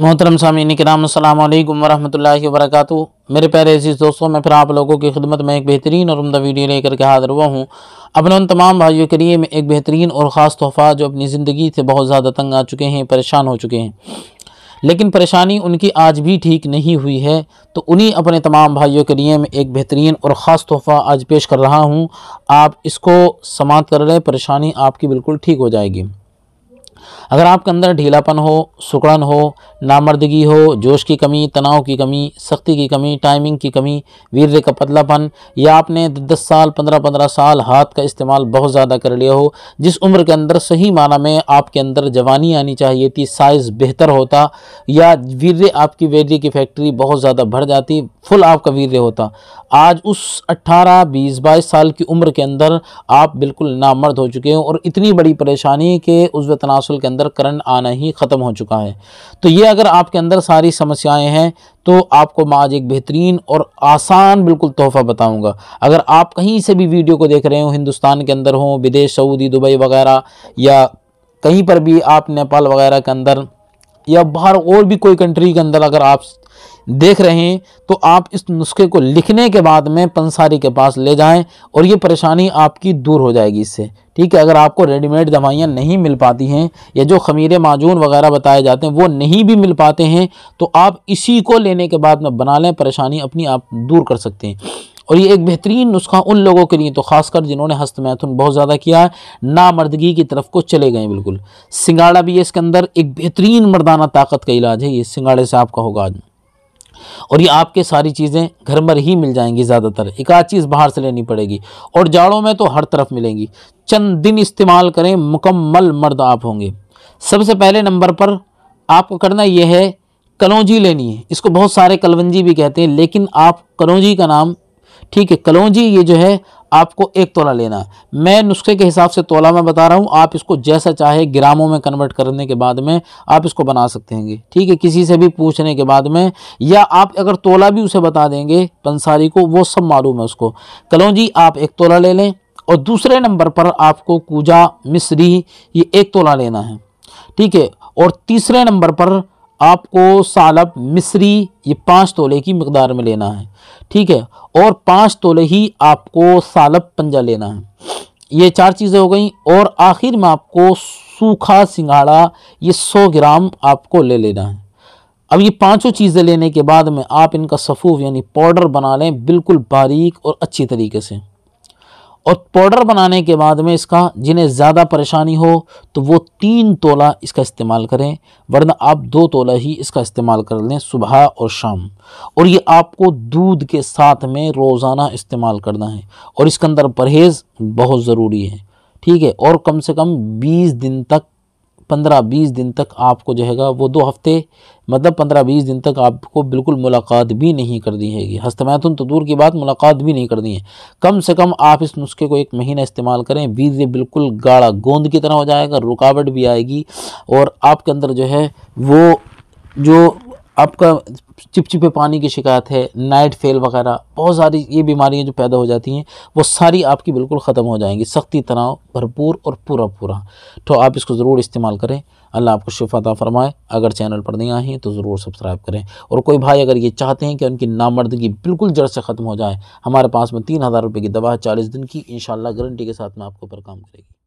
मोहतरम सामीन कराम अल्लाम वरहमल मेरे प्यारे अजीज़ दोस्तों मैं फिर आप लोगों की खिदमत में एक बेहतरीन और उमदा वीडियो लेकर के हाजिर हुआ हूँ अपने उन तमाम भाइयों के लिए मैं एक बेहतरीन और ख़ास तोहफ़ा जो अपनी ज़िंदगी से बहुत ज़्यादा तंग आ चुके हैं परेशान हो चुके हैं लेकिन परेशानी उनकी आज भी ठीक नहीं हुई है तो उन्हीं अपने तमाम भाइयों के लिए मैं एक बेहतरीन और ख़ास तोहफ़ा आज पेश कर रहा हूँ आप इसको समाप्त कर लें परेशानी आपकी बिल्कुल ठीक हो जाएगी अगर आपके अंदर ढीलापन हो सुकड़न हो नामर्दगी हो जोश की कमी तनाव की कमी सख्ती की कमी टाइमिंग की कमी वीर का पतलापन या आपने दस साल पंद्रह पंद्रह साल हाथ का इस्तेमाल बहुत ज़्यादा कर लिया हो जिस उम्र के अंदर सही माना में आपके अंदर जवानी आनी चाहिए थी साइज़ बेहतर होता या वीर आपकी वीर्य की फैक्ट्री बहुत ज़्यादा बढ़ जाती फुल आपका वीर होता आज उस अट्ठारह बीस बाईस साल की उम्र के अंदर आप बिल्कुल नामर्द हो चुके हैं और इतनी बड़ी परेशानी के उस तनासल के अंदर करंट आना ही ख़त्म हो चुका है तो ये अगर आपके अंदर सारी समस्याएं हैं तो आपको मैं आज एक बेहतरीन और आसान बिल्कुल तोहफ़ा बताऊंगा अगर आप कहीं से भी वीडियो को देख रहे हो हिंदुस्तान के अंदर हो विदेश सऊदी दुबई वगैरह या कहीं पर भी आप नेपाल वगैरह के अंदर या बाहर और भी कोई कंट्री के अंदर अगर आप देख रहे हैं तो आप इस नुस्खे को लिखने के बाद में पंसारी के पास ले जाएं और ये परेशानी आपकी दूर हो जाएगी इससे ठीक है अगर आपको रेडीमेड दवाइयाँ नहीं मिल पाती हैं या जो खमीरे माजून वगैरह बताए जाते हैं वो नहीं भी मिल पाते हैं तो आप इसी को लेने के बाद में बना लें परेशानी अपनी आप दूर कर सकते हैं और ये एक बेहतरीन नुस्खा उन लोगों के लिए तो खासकर जिन्होंने हस्त मैथुन बहुत ज़्यादा किया है नामर्दगी की तरफ को चले गए बिल्कुल सिंगाड़ा भी है इसके अंदर एक बेहतरीन मर्दाना ताकत का इलाज है ये सिंगाड़े से आपका होगा आज और ये आपके सारी चीज़ें घर पर ही मिल जाएंगी ज़्यादातर एक आध चीज़ बाहर से लेनी पड़ेगी और जाड़ों में तो हर तरफ मिलेंगी चंद दिन इस्तेमाल करें मुकम्मल मर्द आप होंगे सबसे पहले नंबर पर आपको करना यह है कलौजी लेनी है इसको बहुत सारे कलवंजी भी कहते हैं लेकिन आप कलौजी का नाम ठीक है कलौजी ये जो है आपको एक तोला लेना है मैं नुस्खे के हिसाब से तोला में बता रहा हूँ आप इसको जैसा चाहे ग्रामों में कन्वर्ट करने के बाद में आप इसको बना सकते हैं ठीक है किसी से भी पूछने के बाद में या आप अगर तोला भी उसे बता देंगे पंसारी को वो सब मालूम है उसको कलो जी आप एक तोला ले लें और दूसरे नंबर पर आपको कूजा मिश्री ये एक तोला लेना है ठीक है और तीसरे नंबर पर आपको सालब मिस्री ये पाँच तोले की मकदार में लेना है ठीक है और पाँच तोले ही आपको सालब पंजा लेना है ये चार चीज़ें हो गई और आखिर में आपको सूखा सिंगाड़ा ये सौ ग्राम आपको ले लेना है अब ये पांचों चीज़ें लेने के बाद में आप इनका सफ़ूफ यानी पाउडर बना लें बिल्कुल बारीक और अच्छी तरीके से और पाउडर बनाने के बाद में इसका जिन्हें ज़्यादा परेशानी हो तो वो तीन तोला इसका इस्तेमाल करें वरना आप दो तोला ही इसका इस्तेमाल कर लें सुबह और शाम और ये आपको दूध के साथ में रोज़ाना इस्तेमाल करना है और इसके अंदर परहेज़ बहुत ज़रूरी है ठीक है और कम से कम बीस दिन तक पंद्रह बीस दिन तक आपको जो हैगा वो दो हफ्ते मतलब पंद्रह बीस दिन तक आपको बिल्कुल मुलाकात भी नहीं दी हैगी हस्तमैतुन तो दूर की बात मुलाकात भी नहीं करनी है कम से कम आप इस नुस्खे को एक महीना इस्तेमाल करें बीज बिल्कुल गाढ़ा गोंद की तरह हो जाएगा रुकावट भी आएगी और आपके अंदर जो है वो जो आपका चिपचिपे पानी की शिकायत है नाइट फेल वगैरह बहुत सारी ये बीमारियां जो पैदा हो जाती हैं वो सारी आपकी बिल्कुल ख़त्म हो जाएंगी सख्ती तनाव भरपूर और पूरा पूरा तो आप इसको ज़रूर इस्तेमाल करें अल्लाह आपको शिफाता फरमाए अगर चैनल पर नहीं आए तो ज़रूर सब्सक्राइब करें और कोई भाई अगर ये चाहते हैं कि उनकी नामर्दगी बिल्कुल जड़ से ख़त्म हो जाए हमारे पास में तीन हज़ार रुपये की दवा है चालीस दिन की इन गारंटी के साथ में आपके ऊपर काम करेगी